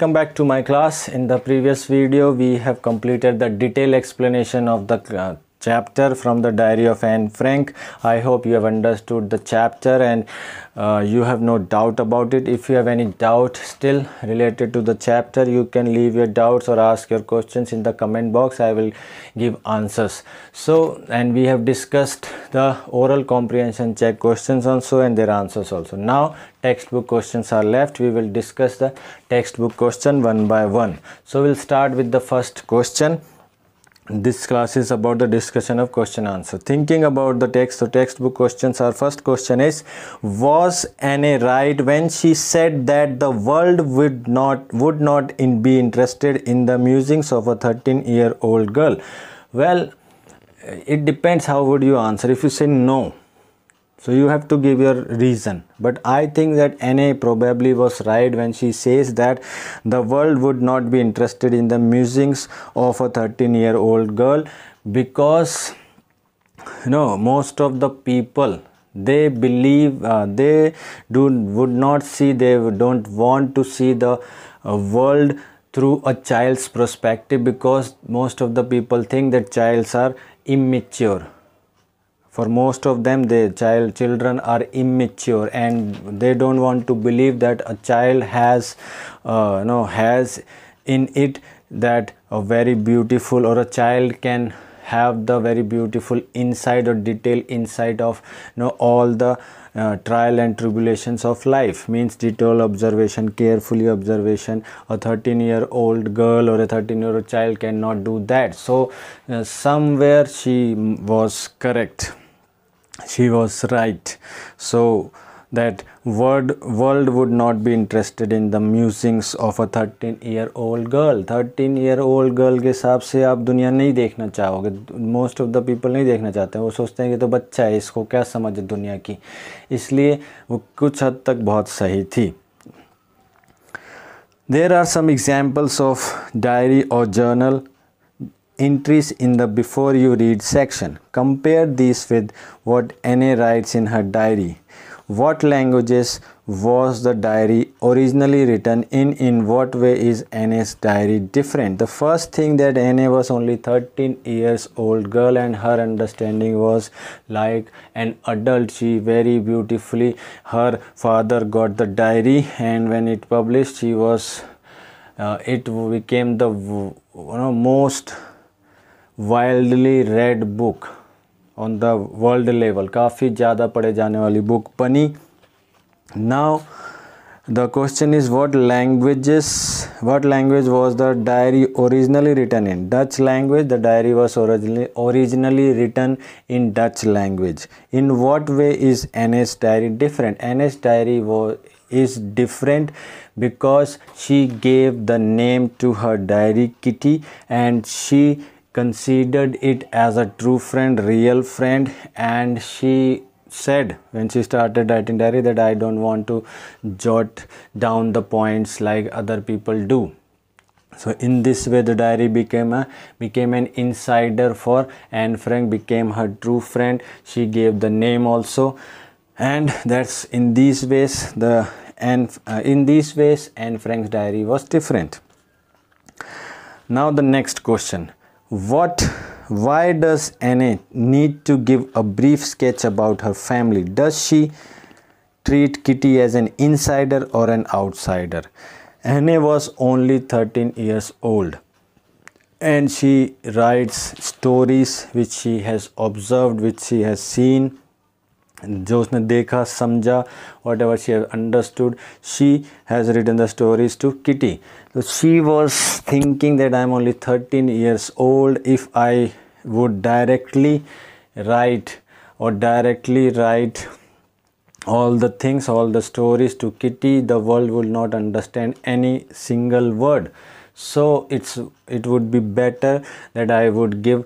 Come back to my class. In the previous video, we have completed the detailed explanation of the uh, chapter from the diary of anne frank i hope you have understood the chapter and uh, you have no doubt about it if you have any doubt still related to the chapter you can leave your doubts or ask your questions in the comment box i will give answers so and we have discussed the oral comprehension check questions also and their answers also now textbook questions are left we will discuss the textbook question one by one so we'll start with the first question this class is about the discussion of question answer thinking about the text so textbook questions our first question is was anna right when she said that the world would not would not in be interested in the musings of a 13 year old girl well it depends how would you answer if you say no so you have to give your reason but i think that na probably was right when she says that the world would not be interested in the musings of a 13 year old girl because you know most of the people they believe uh, they do would not see they don't want to see the uh, world through a child's perspective because most of the people think that childs are immature for most of them the child children are immature and they don't want to believe that a child has uh, you know has in it that a very beautiful or a child can have the very beautiful inside or detail insight of you know all the uh, trial and tribulations of life means detailed observation carefully observation a 13 year old girl or a 13 year old child cannot do that so uh, somewhere she was correct she was right so that world world would not be interested in the musings of a 13 year old girl 13 year old girl के हिसाब से आप दुनिया नहीं देखना चाहोगे most of the people नहीं देखना चाहते हैं वो सोचते हैं कि तो बच्चा है इसको क्या समझ दुनिया की इसलिए वो कुछ हद तक बहुत सही थी there are some examples of diary और journal entries in the before you read section. Compare these with what NA writes in her diary. What languages was the diary originally written in? In what way is NA's diary different? The first thing that NA was only 13 years old girl and her understanding was like an adult. She very beautifully, her father got the diary and when it published she was, uh, it became the you know, most wildly read book on the world level काफ़ी ज़्यादा पढ़े जाने वाली book बनी now the question is what language what language was the diary originally written in Dutch language the diary was originally originally written in Dutch language in what way is Anne's diary different Anne's diary वो is different because she gave the name to her diary Kitty and she considered it as a true friend real friend and she said when she started writing diary that i don't want to jot down the points like other people do so in this way the diary became a became an insider for anne frank became her true friend she gave the name also and that's in these ways the and uh, in these ways anne frank's diary was different now the next question what why does Anne need to give a brief sketch about her family? Does she treat Kitty as an insider or an outsider? Anne was only 13 years old and she writes stories which she has observed, which she has seen, जो उसने देखा समझा whatever she understood she has written the stories to Kitty तो she was thinking that I am only thirteen years old if I would directly write और directly write all the things all the stories to kitty the world will not understand any single word so it's it would be better that i would give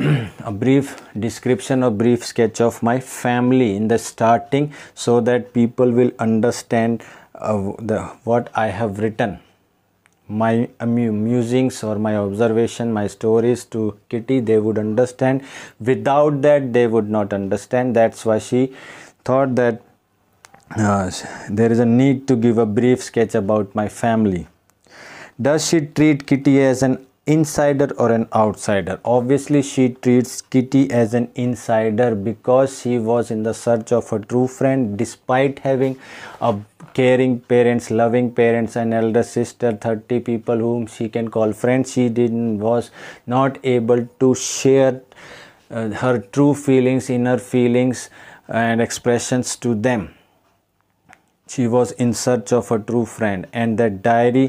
a brief description or brief sketch of my family in the starting so that people will understand uh, the what I have written my musings or my observation my stories to kitty they would understand without that they would not understand that's why she thought that uh, there is a need to give a brief sketch about my family does she treat kitty as an insider or an outsider obviously she treats kitty as an insider because she was in the search of a true friend despite having a caring parents loving parents and elder sister 30 people whom she can call friends she didn't was not able to share uh, her true feelings inner feelings and expressions to them she was in search of a true friend and the diary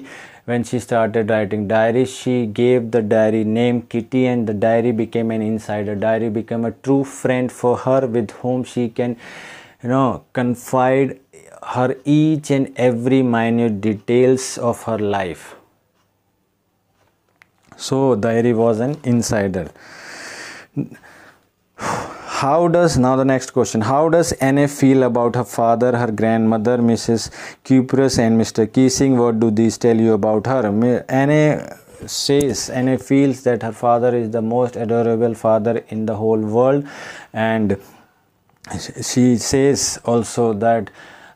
when she started writing diary she gave the diary name kitty and the diary became an insider diary became a true friend for her with whom she can you know confide her each and every minute details of her life so diary was an insider how does now the next question how does na feel about her father her grandmother mrs cuprus and mr kissing what do these tell you about her na says na feels that her father is the most adorable father in the whole world and she says also that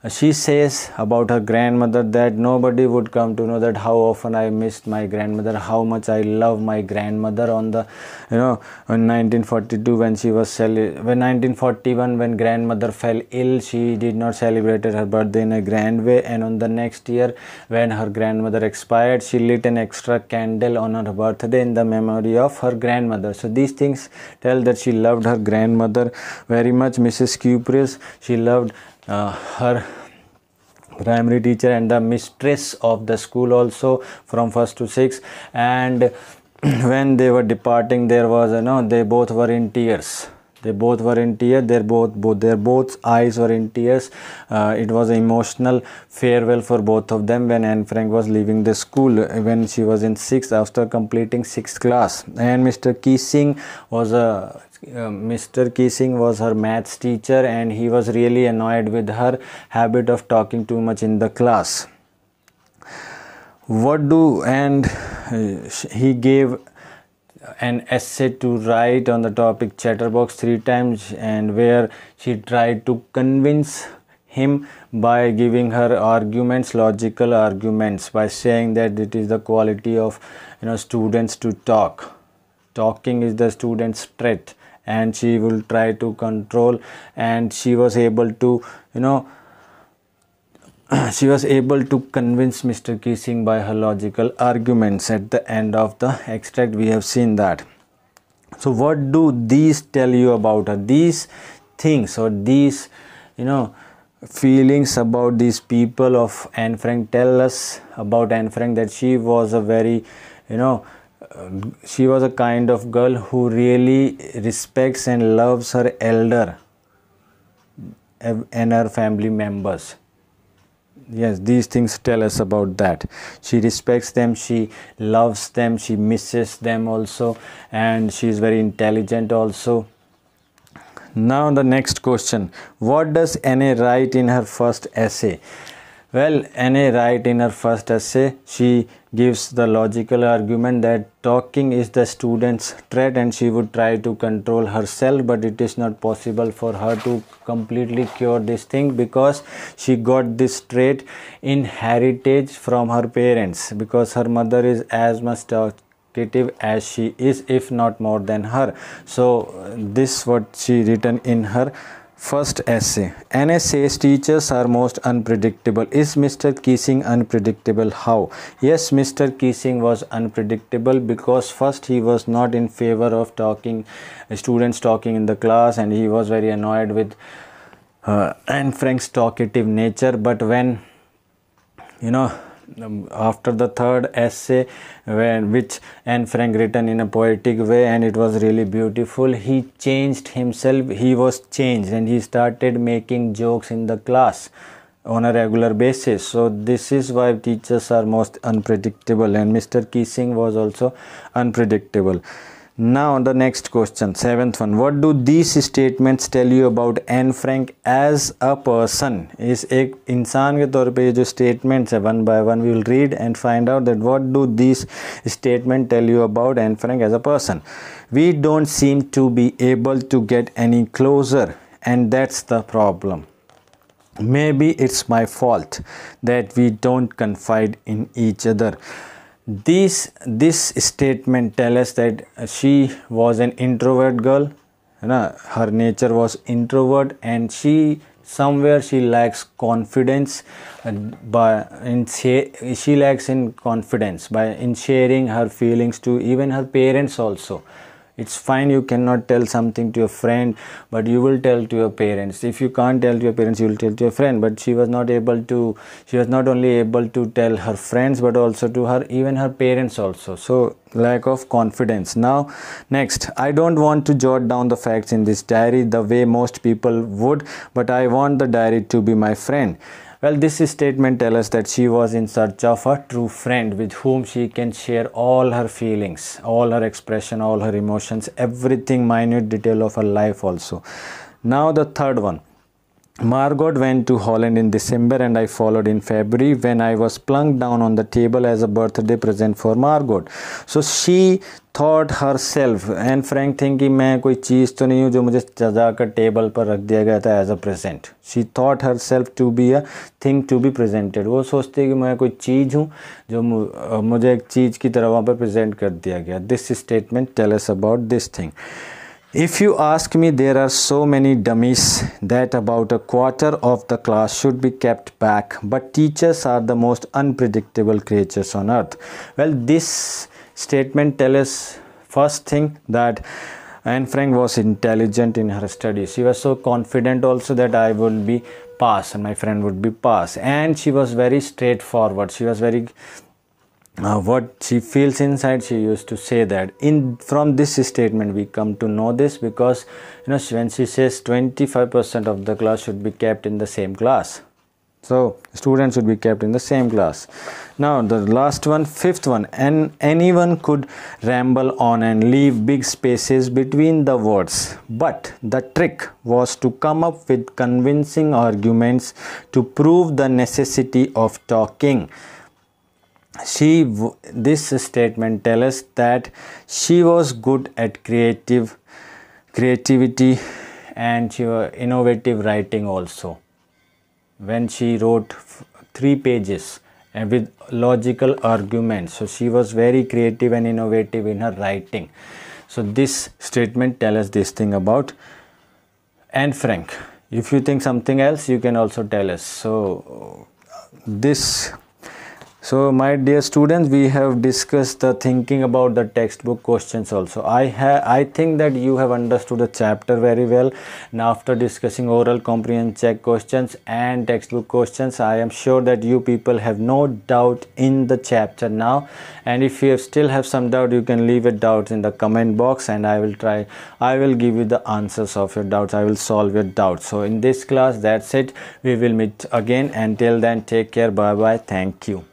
she says about her grandmother that nobody would come to know that how often i missed my grandmother how much i love my grandmother on the you know in 1942 when she was when 1941 when grandmother fell ill she did not celebrated her birthday in a grand way and on the next year when her grandmother expired she lit an extra candle on her birthday in the memory of her grandmother so these things tell that she loved her grandmother very much mrs cuprius she loved uh, her primary teacher and the mistress of the school also from first to sixth and when they were departing there was you know they both were in tears they both were in tears their both both their both eyes were in tears uh, it was an emotional farewell for both of them when anne frank was leaving the school when she was in 6th after completing 6th class and mr kissing was a uh, Mr. Kissing was her maths teacher and he was really annoyed with her habit of talking too much in the class. What do and uh, he gave an essay to write on the topic chatterbox three times and where she tried to convince him by giving her arguments logical arguments by saying that it is the quality of you know students to talk talking is the student's threat, and she will try to control and she was able to you know she was able to convince Mr. Kissing by her logical arguments at the end of the extract we have seen that so what do these tell you about her these things or these you know feelings about these people of Anne Frank tell us about Anne Frank that she was a very you know uh, she was a kind of girl who really respects and loves her elder and her family members yes these things tell us about that she respects them she loves them she misses them also and she is very intelligent also now the next question what does na write in her first essay well, Anne writes in her first essay, she gives the logical argument that talking is the student's trait and she would try to control herself, but it is not possible for her to completely cure this thing because she got this trait in heritage from her parents because her mother is as much talkative as she is if not more than her so this what she written in her First essay. NS teachers are most unpredictable. Is Mr. Kissing unpredictable? How? Yes, Mr. Kissing was unpredictable because first he was not in favor of talking, students talking in the class and he was very annoyed with uh, and Frank's talkative nature. But when, you know, um, after the third essay when which Anne Frank written in a poetic way and it was really beautiful he changed himself he was changed and he started making jokes in the class on a regular basis so this is why teachers are most unpredictable and Mr. Kissing was also unpredictable now the next question, seventh one. What do these statements tell you about Anne Frank as a person? Is एक इंसान के तौर पे ये जो statements है one by one we will read and find out that what do these statements tell you about Anne Frank as a person? We don't seem to be able to get any closer and that's the problem. Maybe it's my fault that we don't confide in each other this this statement tell us that she was an introvert girl na. her nature was introvert and she somewhere she lacks confidence uh, but in she lacks in confidence by in sharing her feelings to even her parents also it's fine you cannot tell something to your friend but you will tell to your parents if you can't tell to your parents you will tell to your friend but she was not able to she was not only able to tell her friends but also to her even her parents also so lack of confidence now next i don't want to jot down the facts in this diary the way most people would but i want the diary to be my friend well, this statement tells us that she was in search of a true friend with whom she can share all her feelings, all her expression, all her emotions, everything minute detail of her life also. Now the third one Margot went to Holland in December and I followed in February when I was plunked down on the table as a birthday present for Margot. So she thought herself and frank thing कि मैं कोई चीज़ तो नहीं हूँ जो मुझे सजा कर टेबल पर रख दिया गया था as a present she thought herself to be a thing to be presented वो सोचती है कि मैं कोई चीज़ हूँ जो मुझे एक चीज़ की तरह वहाँ पर प्रेजेंट कर दिया गया this statement tell us about this thing If you ask me, there are so many dummies that about a quarter of the class should be kept back. But teachers are the most unpredictable creatures on earth. Well, this statement tells us first thing that Anne Frank was intelligent in her studies. She was so confident also that I will be pass and my friend would be pass. And she was very straightforward. She was very uh, what she feels inside she used to say that in from this statement we come to know this because you know when she says 25% of the class should be kept in the same class so students should be kept in the same class now the last one fifth one and anyone could ramble on and leave big spaces between the words but the trick was to come up with convincing arguments to prove the necessity of talking she this statement tells us that she was good at creative creativity and she was innovative writing also when she wrote three pages and uh, with logical arguments so she was very creative and innovative in her writing so this statement tells us this thing about Anne Frank if you think something else you can also tell us so uh, this so my dear students, we have discussed the thinking about the textbook questions also. I have, I think that you have understood the chapter very well. Now after discussing oral comprehension check questions and textbook questions, I am sure that you people have no doubt in the chapter now. And if you still have some doubt, you can leave a doubt in the comment box and I will try, I will give you the answers of your doubts. I will solve your doubts. So in this class, that's it. We will meet again Until then take care. Bye bye. Thank you.